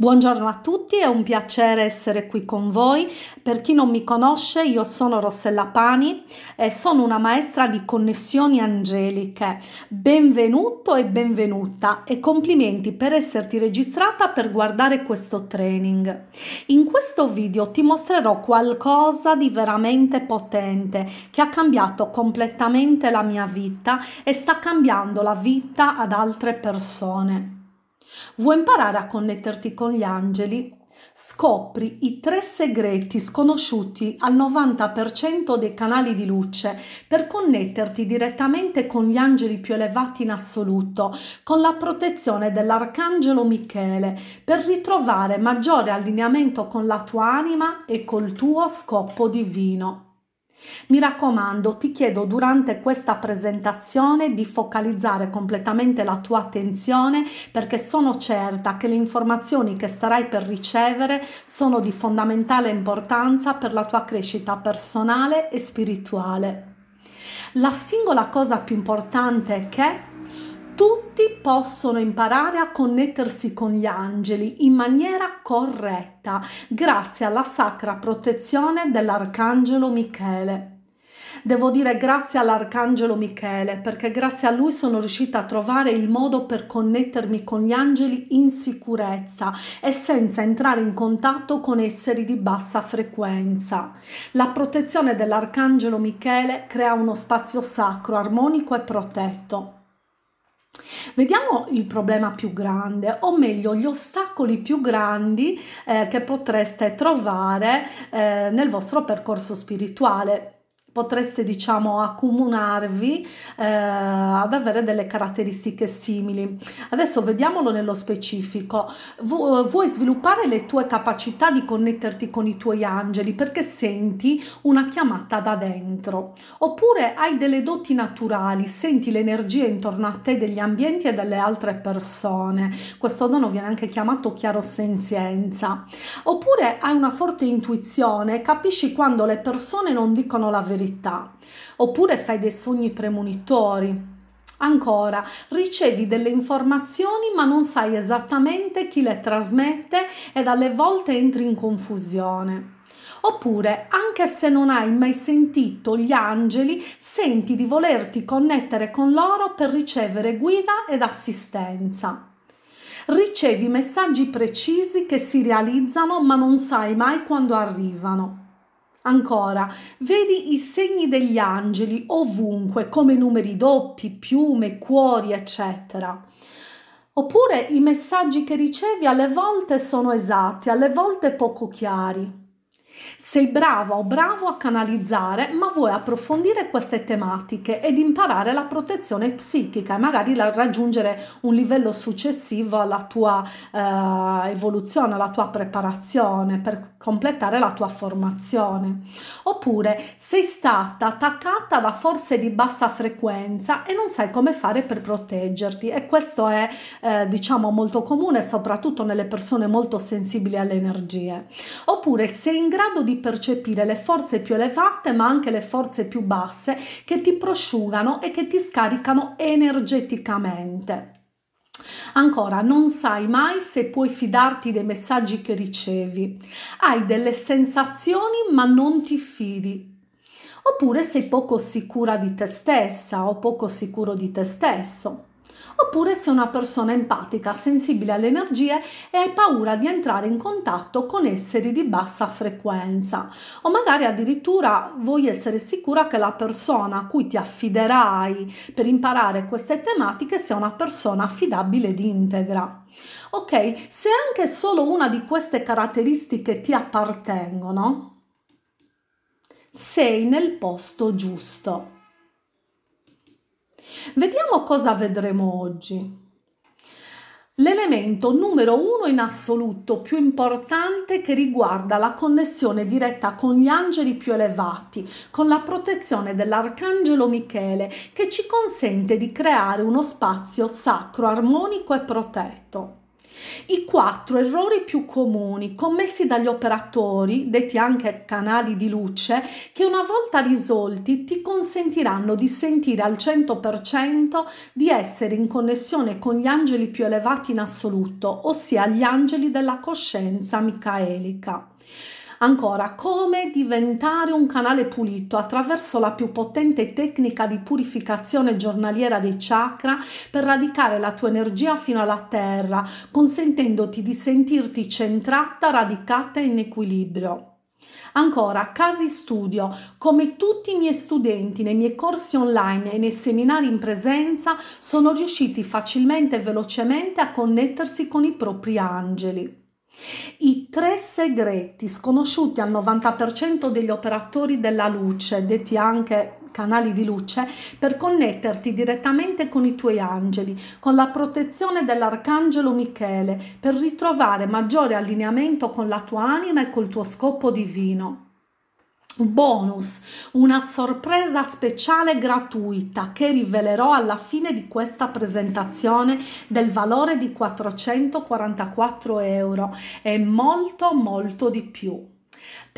Buongiorno a tutti, è un piacere essere qui con voi. Per chi non mi conosce, io sono Rossella Pani e sono una maestra di connessioni angeliche. Benvenuto e benvenuta e complimenti per esserti registrata per guardare questo training. In questo video ti mostrerò qualcosa di veramente potente che ha cambiato completamente la mia vita e sta cambiando la vita ad altre persone. Vuoi imparare a connetterti con gli angeli? Scopri i tre segreti sconosciuti al 90% dei canali di luce per connetterti direttamente con gli angeli più elevati in assoluto, con la protezione dell'arcangelo Michele, per ritrovare maggiore allineamento con la tua anima e col tuo scopo divino. Mi raccomando, ti chiedo durante questa presentazione di focalizzare completamente la tua attenzione perché sono certa che le informazioni che starai per ricevere sono di fondamentale importanza per la tua crescita personale e spirituale. La singola cosa più importante è che tutti possono imparare a connettersi con gli angeli in maniera corretta grazie alla sacra protezione dell'arcangelo Michele. Devo dire grazie all'arcangelo Michele perché grazie a lui sono riuscita a trovare il modo per connettermi con gli angeli in sicurezza e senza entrare in contatto con esseri di bassa frequenza. La protezione dell'arcangelo Michele crea uno spazio sacro, armonico e protetto. Vediamo il problema più grande, o meglio gli ostacoli più grandi eh, che potreste trovare eh, nel vostro percorso spirituale potreste diciamo accomunarvi eh, ad avere delle caratteristiche simili adesso vediamolo nello specifico Vu eh, vuoi sviluppare le tue capacità di connetterti con i tuoi angeli perché senti una chiamata da dentro oppure hai delle doti naturali senti l'energia intorno a te degli ambienti e delle altre persone questo dono viene anche chiamato chiarosenzienza oppure hai una forte intuizione capisci quando le persone non dicono la verità verità, oppure fai dei sogni premonitori. Ancora, ricevi delle informazioni ma non sai esattamente chi le trasmette e alle volte entri in confusione. Oppure, anche se non hai mai sentito gli angeli, senti di volerti connettere con loro per ricevere guida ed assistenza. Ricevi messaggi precisi che si realizzano ma non sai mai quando arrivano. Ancora, vedi i segni degli angeli ovunque, come numeri doppi, piume, cuori, eccetera. Oppure i messaggi che ricevi alle volte sono esatti, alle volte poco chiari. Sei brava o bravo a canalizzare, ma vuoi approfondire queste tematiche ed imparare la protezione psichica e magari raggiungere un livello successivo alla tua eh, evoluzione, alla tua preparazione per completare la tua formazione. Oppure sei stata attaccata da forze di bassa frequenza e non sai come fare per proteggerti e questo è eh, diciamo molto comune soprattutto nelle persone molto sensibili alle energie. Oppure sei in grado di di percepire le forze più elevate ma anche le forze più basse che ti prosciugano e che ti scaricano energeticamente. Ancora, non sai mai se puoi fidarti dei messaggi che ricevi. Hai delle sensazioni ma non ti fidi. Oppure sei poco sicura di te stessa o poco sicuro di te stesso oppure se una persona empatica, sensibile alle energie e hai paura di entrare in contatto con esseri di bassa frequenza o magari addirittura vuoi essere sicura che la persona a cui ti affiderai per imparare queste tematiche sia una persona affidabile ed integra. Ok, se anche solo una di queste caratteristiche ti appartengono, sei nel posto giusto. Vediamo cosa vedremo oggi. L'elemento numero uno in assoluto più importante che riguarda la connessione diretta con gli angeli più elevati, con la protezione dell'arcangelo Michele, che ci consente di creare uno spazio sacro, armonico e protetto. I quattro errori più comuni commessi dagli operatori, detti anche canali di luce, che una volta risolti ti consentiranno di sentire al 100% di essere in connessione con gli angeli più elevati in assoluto, ossia gli angeli della coscienza micaelica. Ancora, come diventare un canale pulito attraverso la più potente tecnica di purificazione giornaliera dei chakra per radicare la tua energia fino alla terra, consentendoti di sentirti centrata, radicata e in equilibrio. Ancora, casi studio. Come tutti i miei studenti nei miei corsi online e nei seminari in presenza, sono riusciti facilmente e velocemente a connettersi con i propri angeli. I tre segreti sconosciuti al 90% degli operatori della luce, detti anche canali di luce, per connetterti direttamente con i tuoi angeli, con la protezione dell'arcangelo Michele, per ritrovare maggiore allineamento con la tua anima e col tuo scopo divino bonus, una sorpresa speciale gratuita che rivelerò alla fine di questa presentazione del valore di 444 euro e molto molto di più.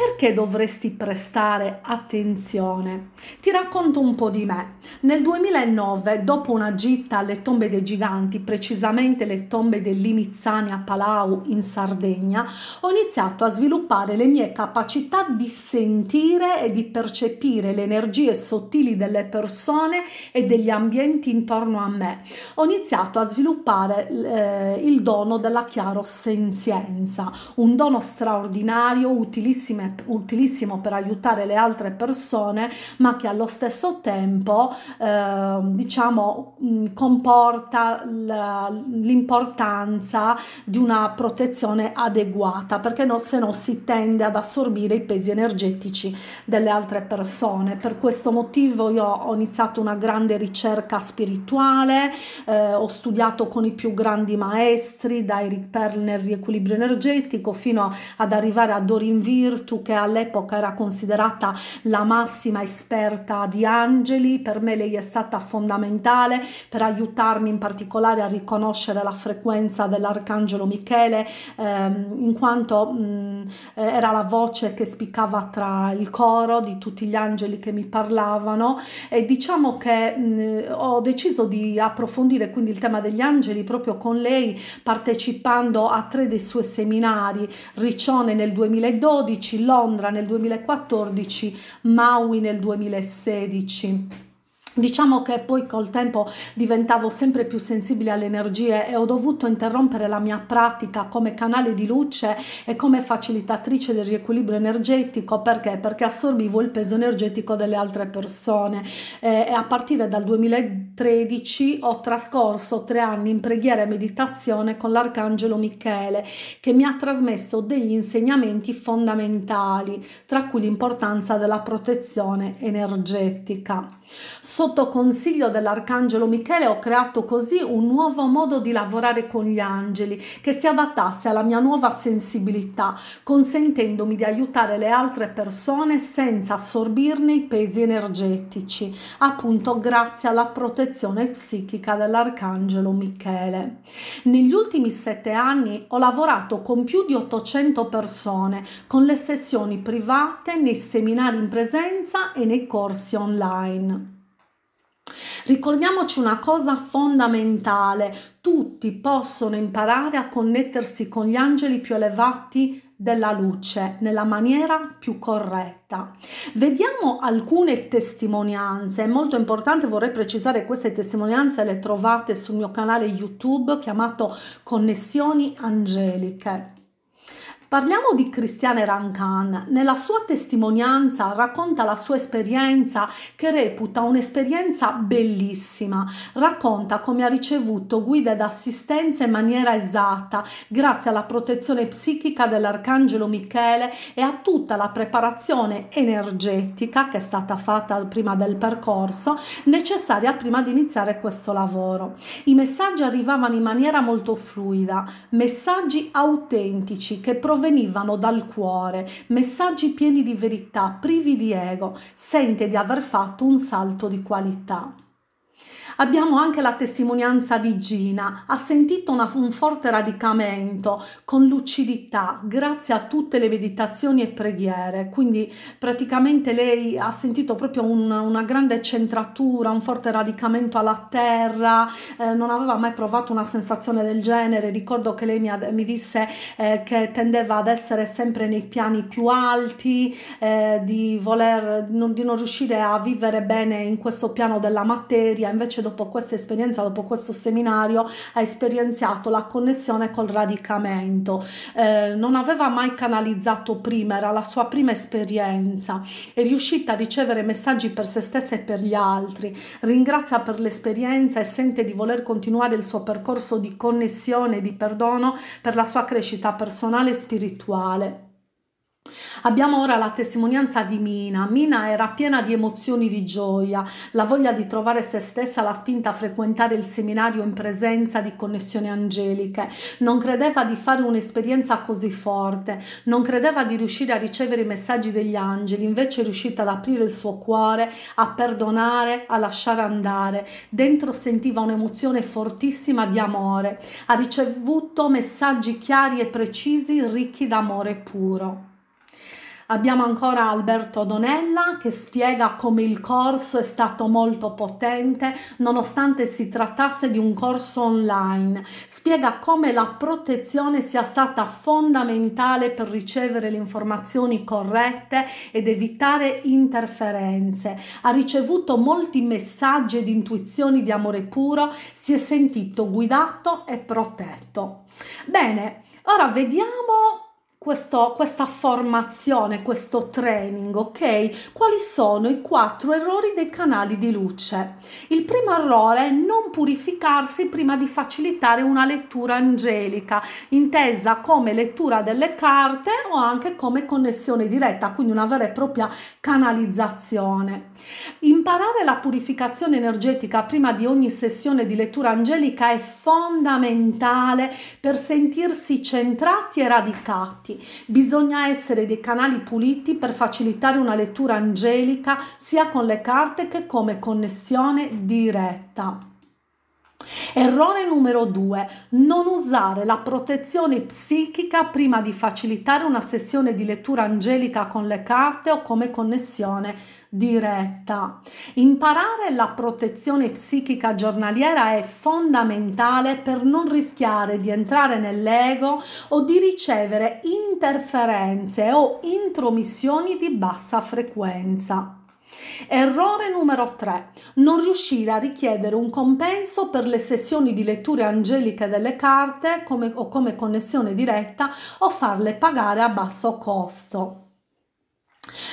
Perché dovresti prestare attenzione? Ti racconto un po' di me. Nel 2009, dopo una gita alle tombe dei giganti, precisamente le tombe del Limizzani a Palau in Sardegna, ho iniziato a sviluppare le mie capacità di sentire e di percepire le energie sottili delle persone e degli ambienti intorno a me. Ho iniziato a sviluppare eh, il dono della chiaro senzienza, un dono straordinario, utilissimo utilissimo per aiutare le altre persone, ma che allo stesso tempo eh, diciamo mm, comporta l'importanza di una protezione adeguata, perché no, se no si tende ad assorbire i pesi energetici delle altre persone. Per questo motivo io ho iniziato una grande ricerca spirituale, eh, ho studiato con i più grandi maestri, da Eric nel riequilibrio energetico, fino ad arrivare a Dorin Virtue Virtu che all'epoca era considerata la massima esperta di angeli, per me lei è stata fondamentale per aiutarmi in particolare a riconoscere la frequenza dell'arcangelo Michele ehm, in quanto mh, era la voce che spiccava tra il coro di tutti gli angeli che mi parlavano e diciamo che mh, ho deciso di approfondire quindi il tema degli angeli proprio con lei partecipando a tre dei suoi seminari Riccione nel 2012 Londra nel 2014, Maui nel 2016. Diciamo che poi col tempo diventavo sempre più sensibile alle energie e ho dovuto interrompere la mia pratica come canale di luce e come facilitatrice del riequilibrio energetico perché? Perché assorbivo il peso energetico delle altre persone eh, e a partire dal 2013 ho trascorso tre anni in preghiera e meditazione con l'arcangelo Michele che mi ha trasmesso degli insegnamenti fondamentali tra cui l'importanza della protezione energetica. Sotto consiglio dell'arcangelo Michele ho creato così un nuovo modo di lavorare con gli angeli che si adattasse alla mia nuova sensibilità, consentendomi di aiutare le altre persone senza assorbirne i pesi energetici, appunto grazie alla protezione psichica dell'arcangelo Michele. Negli ultimi sette anni ho lavorato con più di 800 persone, con le sessioni private, nei seminari in presenza e nei corsi online. Ricordiamoci una cosa fondamentale, tutti possono imparare a connettersi con gli angeli più elevati della luce nella maniera più corretta. Vediamo alcune testimonianze, è molto importante, vorrei precisare queste testimonianze le trovate sul mio canale YouTube chiamato Connessioni Angeliche. Parliamo di Cristiane Rancan. Nella sua testimonianza racconta la sua esperienza che reputa un'esperienza bellissima. Racconta come ha ricevuto guida ed assistenza in maniera esatta grazie alla protezione psichica dell'Arcangelo Michele e a tutta la preparazione energetica che è stata fatta prima del percorso necessaria prima di iniziare questo lavoro. I messaggi arrivavano in maniera molto fluida, messaggi autentici che provocano provenivano dal cuore, messaggi pieni di verità, privi di ego, sente di aver fatto un salto di qualità. Abbiamo anche la testimonianza di Gina, ha sentito una, un forte radicamento con lucidità grazie a tutte le meditazioni e preghiere, quindi praticamente lei ha sentito proprio un, una grande centratura, un forte radicamento alla terra, eh, non aveva mai provato una sensazione del genere, ricordo che lei mi, mi disse eh, che tendeva ad essere sempre nei piani più alti, eh, di voler, non, di non riuscire a vivere bene in questo piano della materia, invece dopo dopo questa esperienza, dopo questo seminario, ha esperienziato la connessione col radicamento. Eh, non aveva mai canalizzato prima, era la sua prima esperienza. È riuscita a ricevere messaggi per se stessa e per gli altri. Ringrazia per l'esperienza e sente di voler continuare il suo percorso di connessione, e di perdono per la sua crescita personale e spirituale. Abbiamo ora la testimonianza di Mina. Mina era piena di emozioni di gioia, la voglia di trovare se stessa l'ha spinta a frequentare il seminario in presenza di connessioni angeliche. Non credeva di fare un'esperienza così forte, non credeva di riuscire a ricevere i messaggi degli angeli, invece è riuscita ad aprire il suo cuore, a perdonare, a lasciare andare. Dentro sentiva un'emozione fortissima di amore. Ha ricevuto messaggi chiari e precisi, ricchi d'amore puro. Abbiamo ancora Alberto Donella che spiega come il corso è stato molto potente nonostante si trattasse di un corso online. Spiega come la protezione sia stata fondamentale per ricevere le informazioni corrette ed evitare interferenze. Ha ricevuto molti messaggi ed intuizioni di amore puro, si è sentito guidato e protetto. Bene, ora vediamo questo, questa formazione, questo training, ok? Quali sono i quattro errori dei canali di luce? Il primo errore è non purificarsi prima di facilitare una lettura angelica, intesa come lettura delle carte o anche come connessione diretta, quindi una vera e propria canalizzazione. Imparare la purificazione energetica prima di ogni sessione di lettura angelica è fondamentale per sentirsi centrati e radicati puliti. Bisogna essere dei canali puliti per facilitare una lettura angelica sia con le carte che come connessione diretta. Errore numero 2. Non usare la protezione psichica prima di facilitare una sessione di lettura angelica con le carte o come connessione diretta. Imparare la protezione psichica giornaliera è fondamentale per non rischiare di entrare nell'ego o di ricevere interferenze o intromissioni di bassa frequenza. Errore numero 3. Non riuscire a richiedere un compenso per le sessioni di letture angeliche delle carte come, o come connessione diretta o farle pagare a basso costo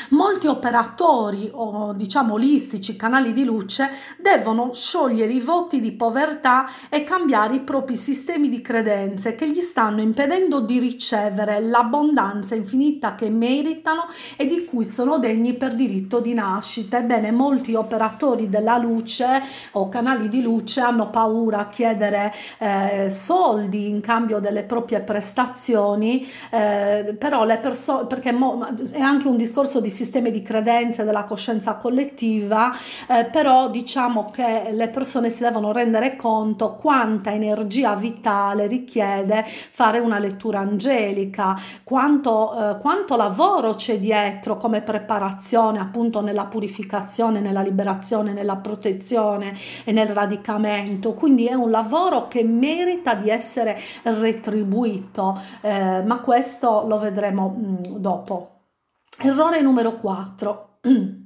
molti operatori o diciamo olistici, canali di luce, devono sciogliere i voti di povertà e cambiare i propri sistemi di credenze che gli stanno impedendo di ricevere l'abbondanza infinita che meritano e di cui sono degni per diritto di nascita. Ebbene, molti operatori della luce o canali di luce hanno paura a chiedere eh, soldi in cambio delle proprie prestazioni, eh, però le persone, perché mo- è anche un discorso di sistemi di credenze della coscienza collettiva, eh, però diciamo che le persone si devono rendere conto quanta energia vitale richiede fare una lettura angelica, quanto, eh, quanto lavoro c'è dietro come preparazione appunto nella purificazione, nella liberazione, nella protezione e nel radicamento. Quindi è un lavoro che merita di essere retribuito, eh, ma questo lo vedremo mh, mm, dopo. Errore numero 4.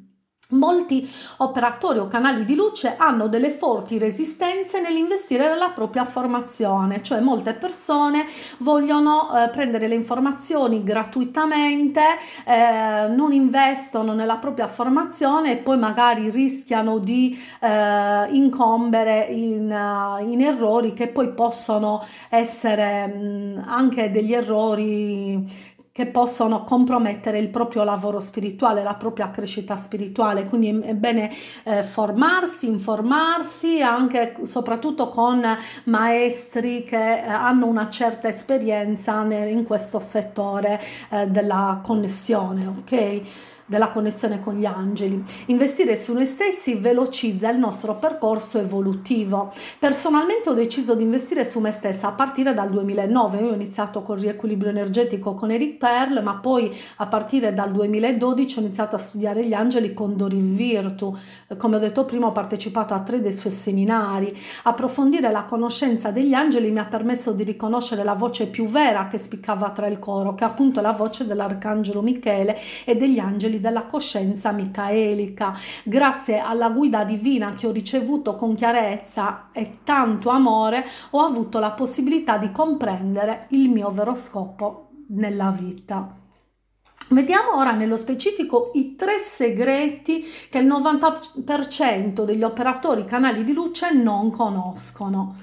Molti operatori o canali di luce hanno delle forti resistenze nell'investire nella propria formazione, cioè molte persone vogliono eh, prendere le informazioni gratuitamente, eh, non investono nella propria formazione e poi magari rischiano di eh, incombere in, eh, in, errori che poi possono essere mh, mm, anche degli errori che possono compromettere il proprio lavoro spirituale, la propria crescita spirituale. Quindi è bene eh, formarsi, informarsi anche soprattutto con maestri che eh, hanno una certa esperienza nel, in questo settore eh, della connessione, ok? della connessione con gli angeli. Investire su noi stessi velocizza il nostro percorso evolutivo. Personalmente ho deciso di investire su me stessa a partire dal 2009. Io ho iniziato col riequilibrio energetico con Eric Pearl, ma poi a partire dal 2012 ho iniziato a studiare gli angeli con Dorin Virtu. Come ho detto prima, ho partecipato a tre dei suoi seminari. Approfondire la conoscenza degli angeli mi ha permesso di riconoscere la voce più vera che spiccava tra il coro, che è appunto la voce dell'arcangelo Michele e degli angeli della coscienza micaelica. Grazie alla guida divina che ho ricevuto con chiarezza e tanto amore, ho avuto la possibilità di comprendere il mio vero scopo nella vita. Vediamo ora nello specifico i tre segreti che il 90% degli operatori canali di luce non conoscono.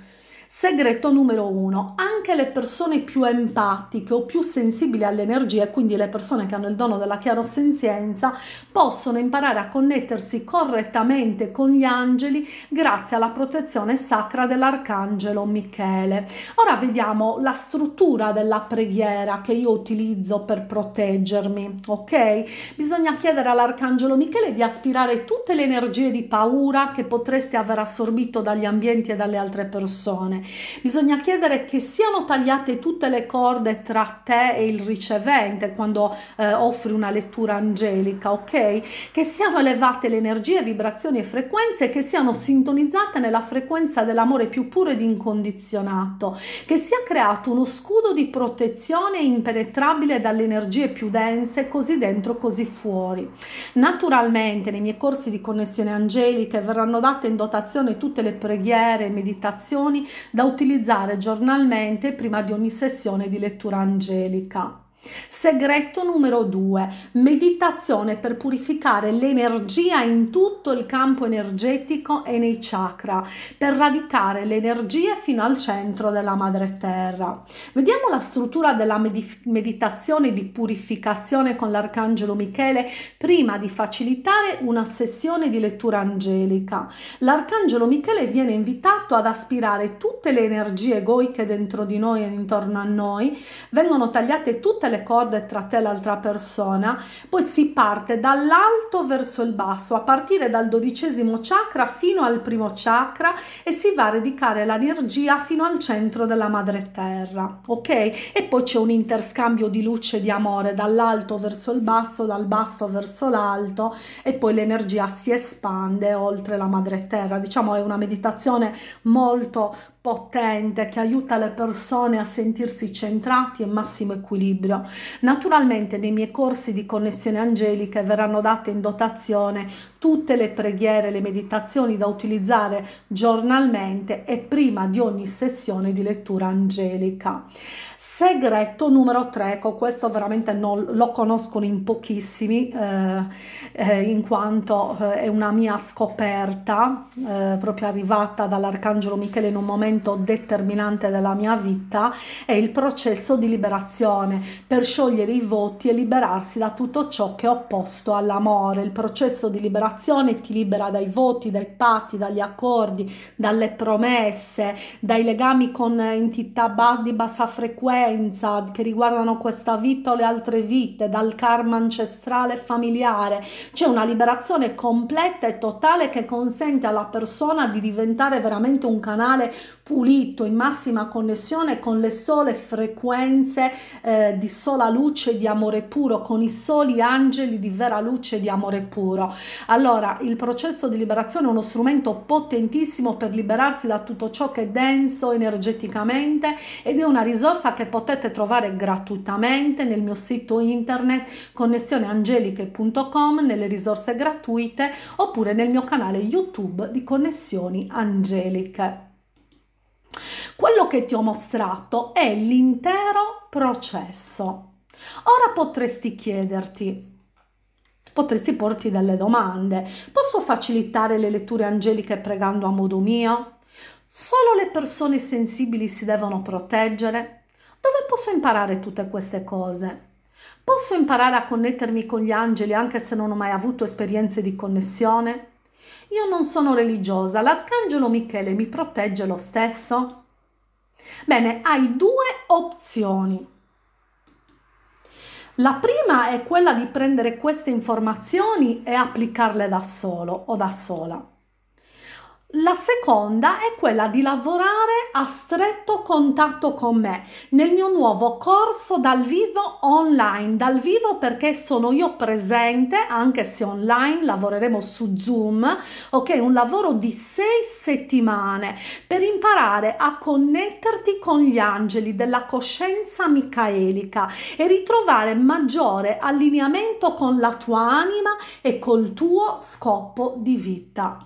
Segreto numero uno, anche le persone più empatiche o più sensibili alle energie, quindi le persone che hanno il dono della chiarosenzienza, possono imparare a connettersi correttamente con gli angeli grazie alla protezione sacra dell'arcangelo Michele. Ora vediamo la struttura della preghiera che io utilizzo per proteggermi, ok? Bisogna chiedere all'arcangelo Michele di aspirare tutte le energie di paura che potreste aver assorbito dagli ambienti e dalle altre persone bene. Bisogna chiedere che siano tagliate tutte le corde tra te e il ricevente quando eh, offri una lettura angelica, ok? Che siano elevate le energie, vibrazioni e frequenze, che siano sintonizzate nella frequenza dell'amore più puro ed incondizionato, che sia creato uno scudo di protezione impenetrabile dalle energie più dense, così dentro così fuori. Naturalmente nei miei corsi di connessione angelica verranno date in dotazione tutte le preghiere e meditazioni da utilizzare giornalmente prima di ogni sessione di lettura angelica. Segreto numero 2. Meditazione per purificare l'energia in tutto il campo energetico e nei chakra, per radicare le energie fino al centro della madre terra. Vediamo la struttura della med meditazione di purificazione con l'arcangelo Michele prima di facilitare una sessione di lettura angelica. L'arcangelo Michele viene invitato ad aspirare tutte le energie egoiche dentro di noi e intorno a noi, vengono tagliate tutte le le corde tra te e l'altra persona, poi si parte dall'alto verso il basso, a partire dal dodicesimo chakra fino al primo chakra e si va a dedicare l'energia fino al centro della madre terra, ok? E poi c'è un interscambio di luce e di amore dall'alto verso il basso, dal basso verso l'alto e poi l'energia si espande oltre la madre terra. Diciamo è una meditazione molto potente che aiuta le persone a sentirsi centrati e massimo equilibrio. Naturalmente nei miei corsi di connessione angelica verranno date in dotazione tutte le preghiere, le meditazioni da utilizzare giornalmente e prima di ogni sessione di lettura angelica. Segreto numero 3, con questo veramente non, lo conoscono in pochissimi, eh, eh, in quanto eh, è una mia scoperta, eh, proprio arrivata dall'Arcangelo Michele in un momento determinante della mia vita, è il processo di liberazione per sciogliere i voti e liberarsi da tutto ciò che è opposto all'amore. Il processo di liberazione ti libera dai voti, dai patti, dagli accordi, dalle promesse, dai legami con entità eh, di bassa frequenza frequenza che riguardano questa vita o le altre vite, dal karma ancestrale e familiare. C'è una liberazione completa e totale che consente alla persona di diventare veramente un canale pulito, in massima connessione con le sole frequenze eh, di sola luce e di amore puro, con i soli angeli di vera luce e di amore puro. Allora, il processo di liberazione è uno strumento potentissimo per liberarsi da tutto ciò che è denso energeticamente ed è una risorsa che potete trovare gratuitamente nel mio sito internet connessioneangeliche.com nelle risorse gratuite oppure nel mio canale YouTube di Connessioni Angeliche. Quello che ti ho mostrato è l'intero processo. Ora potresti chiederti, potresti porti delle domande. Posso facilitare le letture angeliche pregando a modo mio? Solo le persone sensibili si devono proteggere? Dove posso imparare tutte queste cose? Posso imparare a connettermi con gli angeli anche se non ho mai avuto esperienze di connessione? Io non sono religiosa, l'arcangelo Michele mi protegge lo stesso? Bene, hai due opzioni. La prima è quella di prendere queste informazioni e applicarle da solo o da sola. La seconda è quella di lavorare a stretto contatto con me nel mio nuovo corso dal vivo online, dal vivo perché sono io presente anche se online lavoreremo su Zoom, ok? Un lavoro di sei settimane per imparare a connetterti con gli angeli della coscienza micaelica e ritrovare maggiore allineamento con la tua anima e col tuo scopo di vita.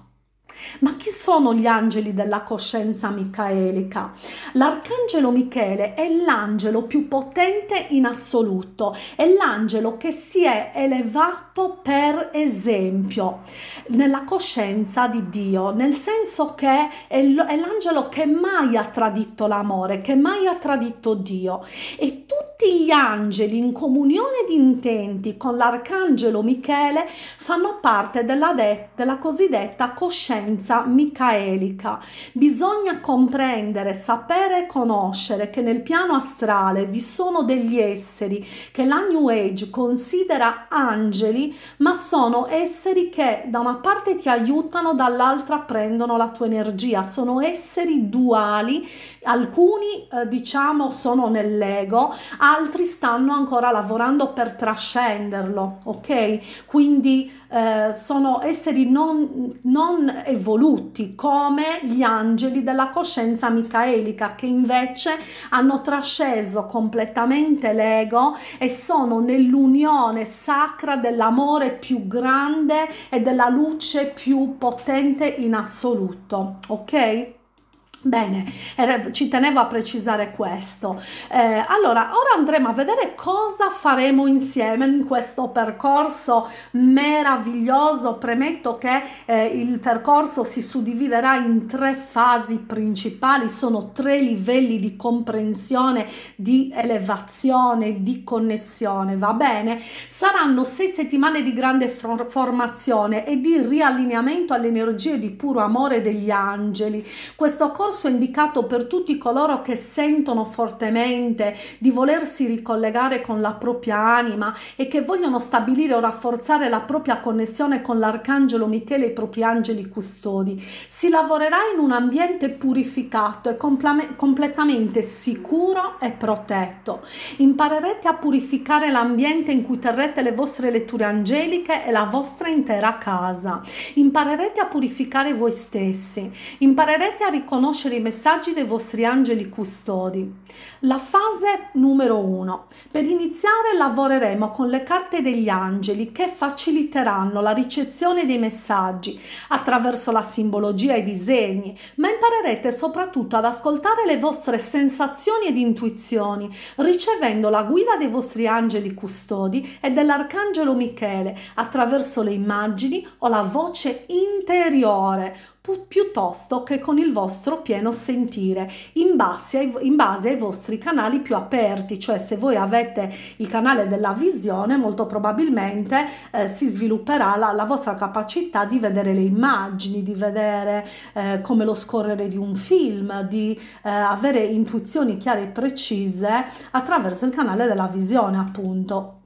Ma chi sono gli angeli della coscienza micaelica? L'arcangelo Michele è l'angelo più potente in assoluto, è l'angelo che si è elevato per esempio nella coscienza di Dio, nel senso che è l'angelo che mai ha tradito l'amore, che mai ha tradito Dio e tutti gli angeli in comunione di intenti con l'arcangelo Michele fanno parte della, della cosiddetta coscienza potenza micaelica. Bisogna comprendere, sapere e conoscere che nel piano astrale vi sono degli esseri che la New Age considera angeli, ma sono esseri che da una parte ti aiutano, dall'altra prendono la tua energia. Sono esseri duali, alcuni eh, diciamo sono nell'ego, altri stanno ancora lavorando per trascenderlo, ok? Quindi eh, sono esseri non, non evoluti come gli angeli della coscienza micaelica che invece hanno trasceso completamente l'ego e sono nell'unione sacra dell'amore più grande e della luce più potente in assoluto. Ok? Bene, eh, ci tenevo a precisare questo. Eh, allora, ora andremo a vedere cosa faremo insieme in questo percorso meraviglioso. Premetto che eh, il percorso si suddividerà in tre fasi principali, sono tre livelli di comprensione, di elevazione, di connessione, va bene? Saranno sei settimane di grande formazione e di riallineamento alle energie di puro amore degli angeli. Questo corso percorso indicato per tutti coloro che sentono fortemente di volersi ricollegare con la propria anima e che vogliono stabilire o rafforzare la propria connessione con l'arcangelo Michele e i propri angeli custodi. Si lavorerà in un ambiente purificato e completamente sicuro e protetto. Imparerete a purificare l'ambiente in cui terrete le vostre letture angeliche e la vostra intera casa. Imparerete a purificare voi stessi. Imparerete a riconoscere conoscere i messaggi dei vostri angeli custodi. La fase numero 1. Per iniziare lavoreremo con le carte degli angeli che faciliteranno la ricezione dei messaggi attraverso la simbologia e i disegni, ma imparerete soprattutto ad ascoltare le vostre sensazioni ed intuizioni, ricevendo la guida dei vostri angeli custodi e dell'arcangelo Michele attraverso le immagini o la voce interiore pu- piuttosto che con il vostro pieno sentire in base, ai, in base ai vostri canali più aperti, cioè se voi avete il canale della visione molto probabilmente eh, si svilupperà la, la, vostra capacità di vedere le immagini, di vedere eh, come lo scorrere di un film, di eh, avere intuizioni chiare e precise attraverso il canale della visione appunto.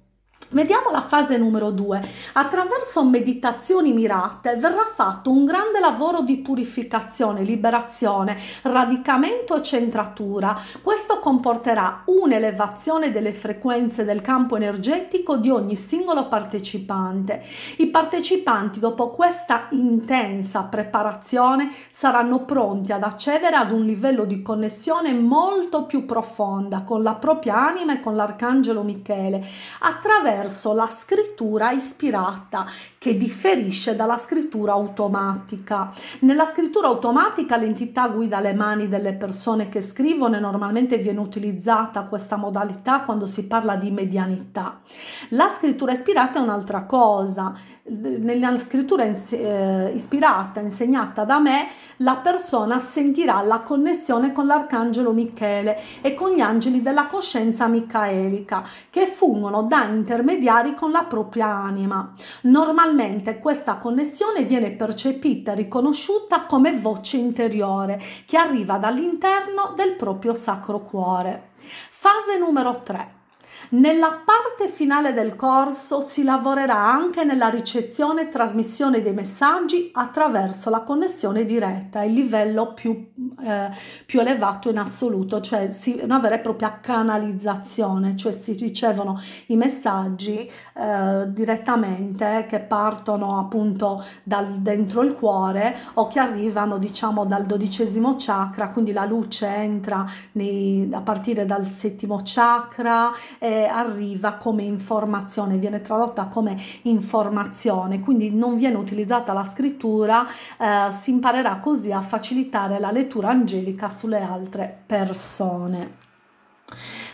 Vediamo la fase numero 2. Attraverso meditazioni mirate verrà fatto un grande lavoro di purificazione, liberazione, radicamento e centratura. Questo comporterà un'elevazione delle frequenze del campo energetico di ogni singolo partecipante. I partecipanti dopo questa intensa preparazione saranno pronti ad accedere ad un livello di connessione molto più profonda con la propria anima e con l'arcangelo Michele attraverso attraverso la scrittura ispirata che differisce dalla scrittura automatica. Nella scrittura automatica l'entità guida le mani delle persone che scrivono e normalmente viene utilizzata questa modalità quando si parla di medianità. La scrittura ispirata è un'altra cosa nella scrittura eh, ispirata, insegnata da me, la persona sentirà la connessione con l'arcangelo Michele e con gli angeli della coscienza micaelica che fungono da intermediari con la propria anima. Normalmente questa connessione viene percepita e riconosciuta come voce interiore che arriva dall'interno del proprio sacro cuore. Fase numero 3 nella parte finale del corso si lavorerà anche nella ricezione e trasmissione dei messaggi attraverso la connessione diretta, il livello più, eh, più elevato in assoluto, cioè si, una vera e propria canalizzazione, cioè si ricevono i messaggi eh, direttamente che partono appunto dal dentro il cuore o che arrivano diciamo dal dodicesimo chakra, quindi la luce entra nei, a partire dal settimo chakra. Eh, eh, arriva come informazione, viene tradotta come informazione, quindi non viene utilizzata la scrittura, eh, si imparerà così a facilitare la lettura angelica sulle altre persone.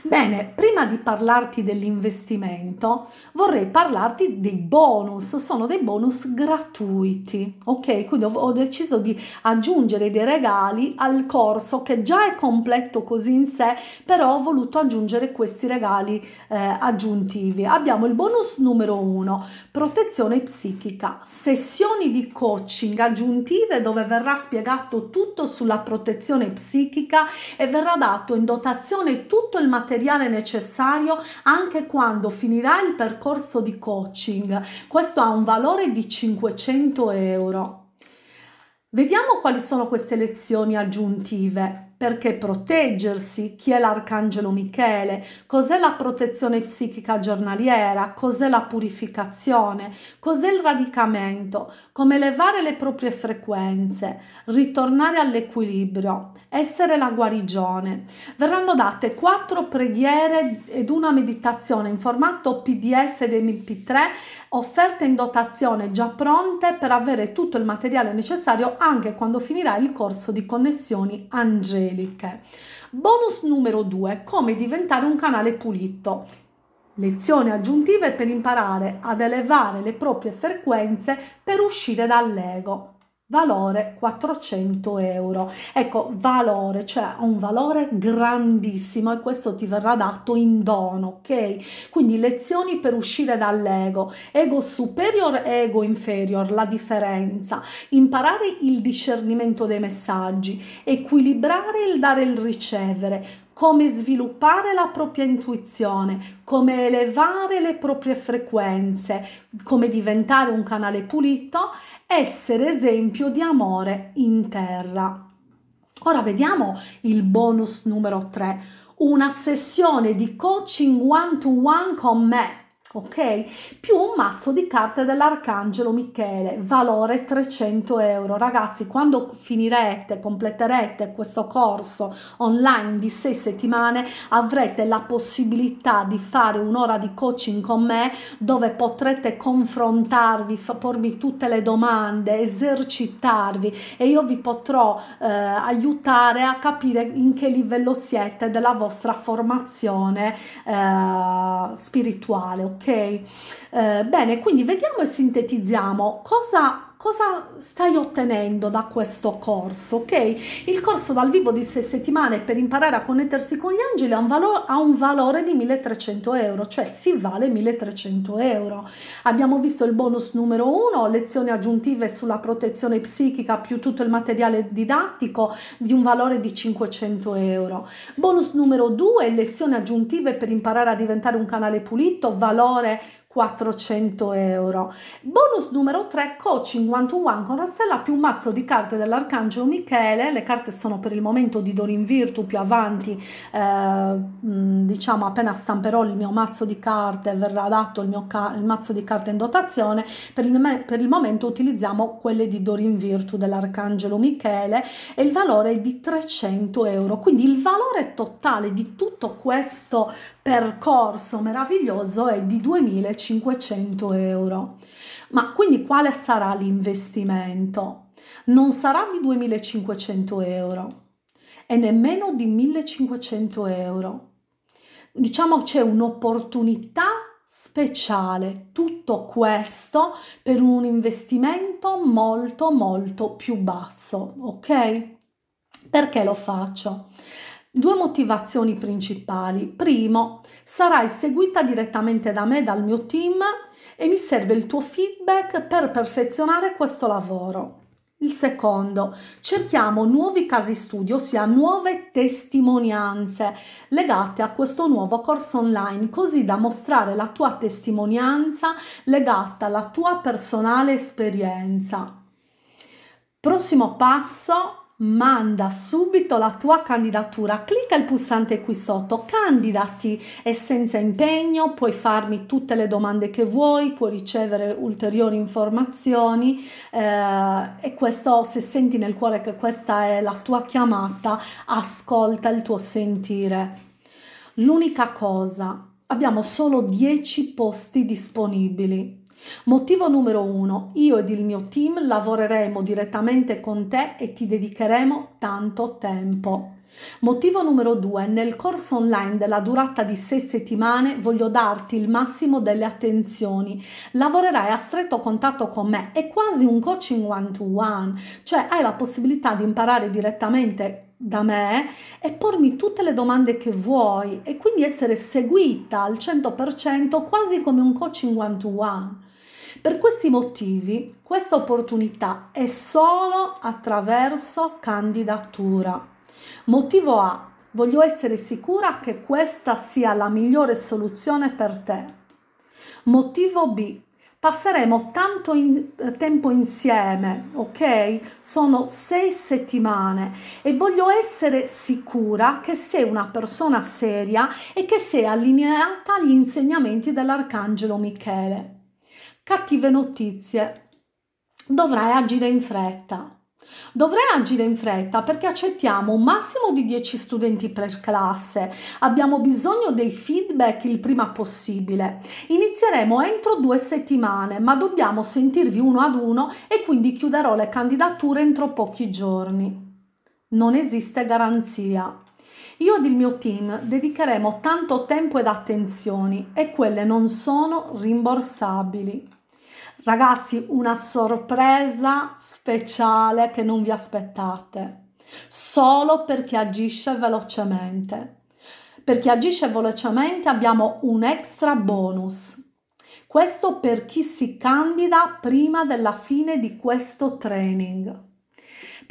Bene, prima di parlarti dell'investimento, vorrei parlarti dei bonus, sono dei bonus gratuiti, ok? Quindi ho, deciso di aggiungere dei regali al corso che già è completo così in sé, però ho voluto aggiungere questi regali eh, aggiuntivi. Abbiamo il bonus numero uno, protezione psichica, sessioni di coaching aggiuntive dove verrà spiegato tutto sulla protezione psichica e verrà dato in dotazione tutto il materiale materiale necessario anche quando finirà il percorso di coaching. Questo ha un valore di 500 euro. Vediamo quali sono queste lezioni aggiuntive perché proteggersi, chi è l'arcangelo Michele, cos'è la protezione psichica giornaliera, cos'è la purificazione, cos'è il radicamento, come elevare le proprie frequenze, ritornare all'equilibrio, essere la guarigione. Verranno date quattro preghiere ed una meditazione in formato PDF ed MP3 offerte in dotazione già pronte per avere tutto il materiale necessario anche quando finirà il corso di connessioni angeliche. Bonus numero 2, come diventare un canale pulito. Lezioni aggiuntive per imparare ad elevare le proprie frequenze per uscire dall'ego valore 400 euro. Ecco, valore, cioè un valore grandissimo e questo ti verrà dato in dono, ok? Quindi lezioni per uscire dall'ego, ego superior e ego inferior, la differenza, imparare il discernimento dei messaggi, equilibrare il dare e il ricevere, come sviluppare la propria intuizione, come elevare le proprie frequenze, come diventare un canale pulito essere esempio di amore in terra. Ora vediamo il bonus numero 3, una sessione di coaching one to one con me ok? Più un mazzo di carte dell'Arcangelo Michele, valore 300 euro. Ragazzi, quando finirete, completerete questo corso online di 6 settimane, avrete la possibilità di fare un'ora di coaching con me dove potrete confrontarvi, porvi tutte le domande, esercitarvi e io vi potrò eh, aiutare a capire in che livello siete della vostra formazione eh, spirituale, ok? Ok, eh, bene, quindi vediamo e sintetizziamo cosa cosa stai ottenendo da questo corso, ok? Il corso dal vivo di sei settimane per imparare a connettersi con gli angeli ha un, valo- ha un valore di 1300 euro, cioè si vale 1300 euro. Abbiamo visto il bonus numero 1, lezioni aggiuntive sulla protezione psichica più tutto il materiale didattico di un valore di 500 euro. Bonus numero 2, lezioni aggiuntive per imparare a diventare un canale pulito, valore 400 euro. Bonus numero 3, coaching one to one con Rossella più un mazzo di carte dell'Arcangelo Michele, le carte sono per il momento di Dorin Virtu, più avanti eh, mm, diciamo appena stamperò il mio mazzo di carte verrà dato il mio il mazzo di carte in dotazione, per il, per il momento utilizziamo quelle di Dorin Virtu dell'Arcangelo Michele e il valore è di 300 euro, quindi il valore totale di tutto questo percorso meraviglioso è di 2500 euro. Ma quindi quale sarà l'investimento? Non sarà di 2500 euro e nemmeno di 1500 euro. Diciamo c'è un'opportunità speciale tutto questo per un investimento molto molto più basso ok perché lo faccio Due motivazioni principali. Primo, sarai seguita direttamente da me dal mio team e mi serve il tuo feedback per perfezionare questo lavoro. Il secondo, cerchiamo nuovi casi studio, ossia nuove testimonianze legate a questo nuovo corso online, così da mostrare la tua testimonianza legata alla tua personale esperienza. Prossimo passo, manda subito la tua candidatura. Clicca il pulsante qui sotto, candidati, è senza impegno, puoi farmi tutte le domande che vuoi, puoi ricevere ulteriori informazioni eh, e questo se senti nel cuore che questa è la tua chiamata, ascolta il tuo sentire. L'unica cosa, abbiamo solo 10 posti disponibili Motivo numero uno, io ed il mio team lavoreremo direttamente con te e ti dedicheremo tanto tempo. Motivo numero 2. Nel corso online della durata di 6 settimane voglio darti il massimo delle attenzioni. Lavorerai a stretto contatto con me, è quasi un coaching one to one, cioè hai la possibilità di imparare direttamente da me e pormi tutte le domande che vuoi e quindi essere seguita al 100% quasi come un coaching one to one. Per questi motivi questa opportunità è solo attraverso candidatura. Motivo A. Voglio essere sicura che questa sia la migliore soluzione per te. Motivo B passeremo tanto in, tempo insieme, ok? Sono sei settimane e voglio essere sicura che sei una persona seria e che sei allineata agli insegnamenti dell'Arcangelo Michele cattive notizie. Dovrai agire in fretta. Dovrei agire in fretta perché accettiamo un massimo di 10 studenti per classe. Abbiamo bisogno dei feedback il prima possibile. Inizieremo entro due settimane, ma dobbiamo sentirvi uno ad uno e quindi chiuderò le candidature entro pochi giorni. Non esiste garanzia. Io ed il mio team dedicheremo tanto tempo ed attenzioni e quelle non sono rimborsabili. Ragazzi, una sorpresa speciale che non vi aspettate, solo per chi agisce velocemente. Per chi agisce velocemente abbiamo un extra bonus. Questo per chi si candida prima della fine di questo training.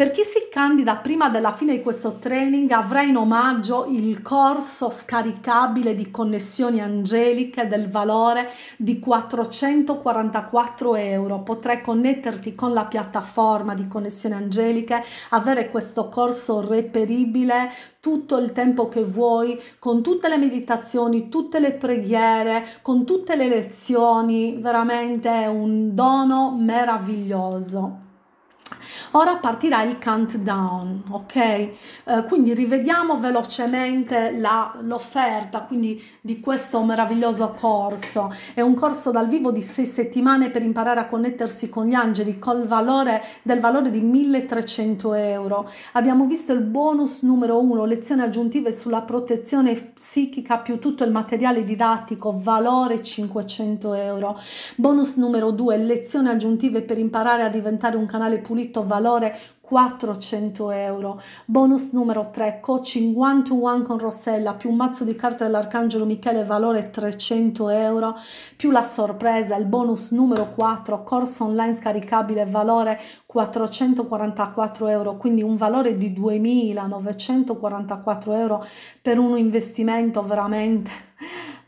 Per chi si candida prima della fine di questo training avrà in omaggio il corso scaricabile di connessioni angeliche del valore di 444 euro. Potrai connetterti con la piattaforma di connessioni angeliche, avere questo corso reperibile tutto il tempo che vuoi, con tutte le meditazioni, tutte le preghiere, con tutte le lezioni, veramente è un dono meraviglioso. Ora partirà il countdown, ok? Eh, quindi rivediamo velocemente l'offerta quindi, di questo meraviglioso corso. È un corso dal vivo di sei settimane per imparare a connettersi con gli angeli col valore del valore di 1300 euro. Abbiamo visto il bonus numero 1, lezioni aggiuntive sulla protezione psichica più tutto il materiale didattico, valore 500 euro. Bonus numero 2, lezioni aggiuntive per imparare a diventare un canale pulito gratuito valore 400 euro. Bonus numero 3, coaching one to one con Rossella, più un mazzo di carte dell'Arcangelo Michele, valore 300 euro, più la sorpresa, il bonus numero 4, corso online scaricabile, valore 444 euro, quindi un valore di 2.944 euro per un investimento veramente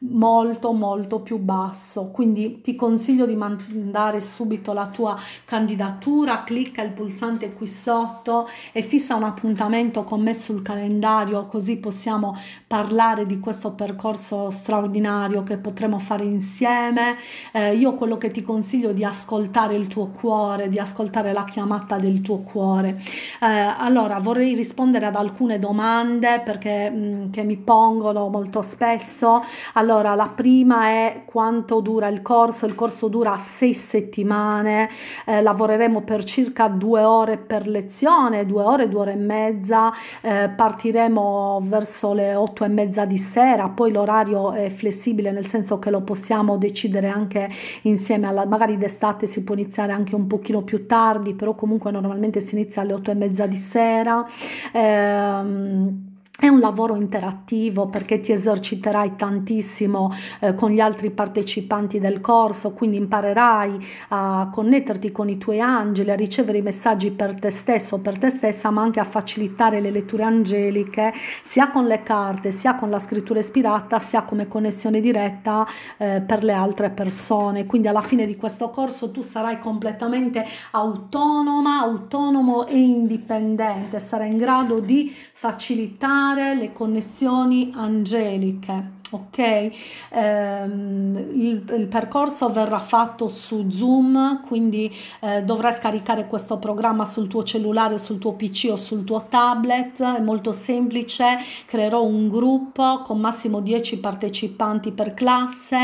molto molto più basso quindi ti consiglio di mandare subito la tua candidatura clicca il pulsante qui sotto e fissa un appuntamento con me sul calendario così possiamo parlare di questo percorso straordinario che potremo fare insieme eh, io quello che ti consiglio è di ascoltare il tuo cuore di ascoltare la chiamata del tuo cuore eh, allora vorrei rispondere ad alcune domande perché mh, mm, che mi pongono molto spesso allora allora, la prima è quanto dura il corso, il corso dura sei settimane, eh, lavoreremo per circa due ore per lezione, due ore, due ore e mezza, eh, partiremo verso le otto e mezza di sera, poi l'orario è flessibile nel senso che lo possiamo decidere anche insieme, alla, magari d'estate si può iniziare anche un pochino più tardi, però comunque normalmente si inizia alle otto e mezza di sera. Eh, è un lavoro interattivo perché ti eserciterai tantissimo eh, con gli altri partecipanti del corso, quindi imparerai a connetterti con i tuoi angeli, a ricevere i messaggi per te stesso, per te stessa, ma anche a facilitare le letture angeliche, sia con le carte, sia con la scrittura ispirata, sia come connessione diretta eh, per le altre persone. Quindi alla fine di questo corso tu sarai completamente autonoma, autonomo e indipendente, sarai in grado di facilitare le connessioni angeliche ok? Ehm, il, il, percorso verrà fatto su Zoom, quindi eh, dovrai scaricare questo programma sul tuo cellulare, sul tuo PC o sul tuo tablet, è molto semplice, creerò un gruppo con massimo 10 partecipanti per classe,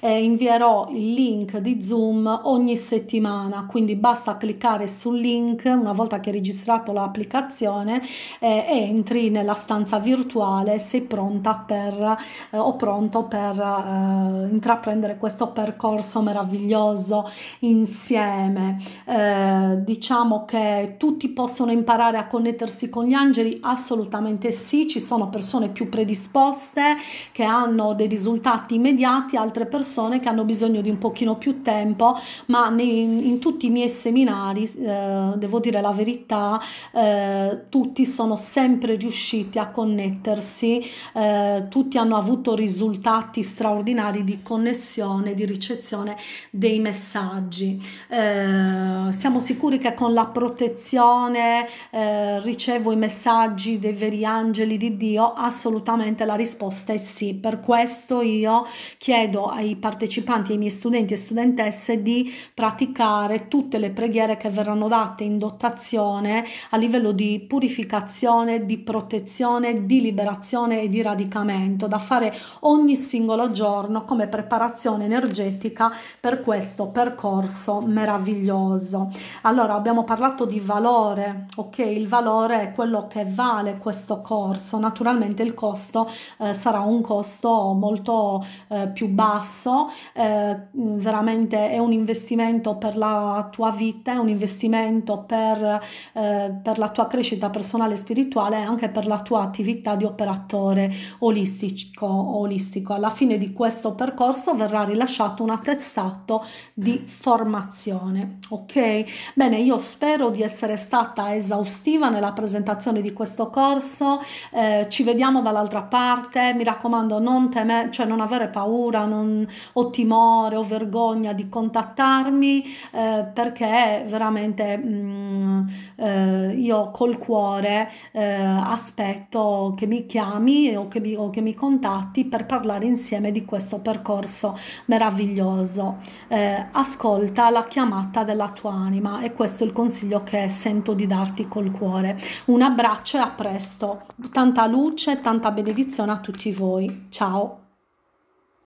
eh, invierò il link di Zoom ogni settimana, quindi basta cliccare sul link una volta che hai registrato l'applicazione eh, entri nella stanza virtuale, sei pronta per eh, pronto per eh, intraprendere questo percorso meraviglioso insieme. Eh, diciamo che tutti possono imparare a connettersi con gli angeli? Assolutamente sì, ci sono persone più predisposte che hanno dei risultati immediati, altre persone che hanno bisogno di un pochino più tempo, ma nei, in tutti i miei seminari, eh, devo dire la verità, eh, tutti sono sempre riusciti a connettersi, eh, tutti hanno avuto risultati risultati straordinari di connessione, di ricezione dei messaggi. Eh, siamo sicuri che con la protezione eh, ricevo i messaggi dei veri angeli di Dio? Assolutamente la risposta è sì. Per questo io chiedo ai partecipanti, ai miei studenti e studentesse di praticare tutte le preghiere che verranno date in dotazione a livello di purificazione, di protezione, di liberazione e di radicamento, da fare ogni singolo giorno come preparazione energetica per questo percorso meraviglioso. Allora abbiamo parlato di valore, ok? Il valore è quello che vale questo corso, naturalmente il costo eh, sarà un costo molto eh, più basso, eh, veramente è un investimento per la tua vita, è un investimento per, eh, per la tua crescita personale e spirituale e anche per la tua attività di operatore olistico olistico. Alla fine di questo percorso verrà rilasciato un attestato di formazione. Ok? Bene, io spero di essere stata esaustiva nella presentazione di questo corso. Eh, ci vediamo dall'altra parte. Mi raccomando, non temere, cioè non avere paura, non, o timore o vergogna di contattarmi eh, perché veramente mh, mm, eh, io col cuore eh, aspetto che mi chiami o che mi, o che mi contatti per parlare insieme di questo percorso meraviglioso. Eh, ascolta la chiamata della tua anima e questo è il consiglio che sento di darti col cuore. Un abbraccio e a presto. Tanta luce, tanta benedizione a tutti voi. Ciao.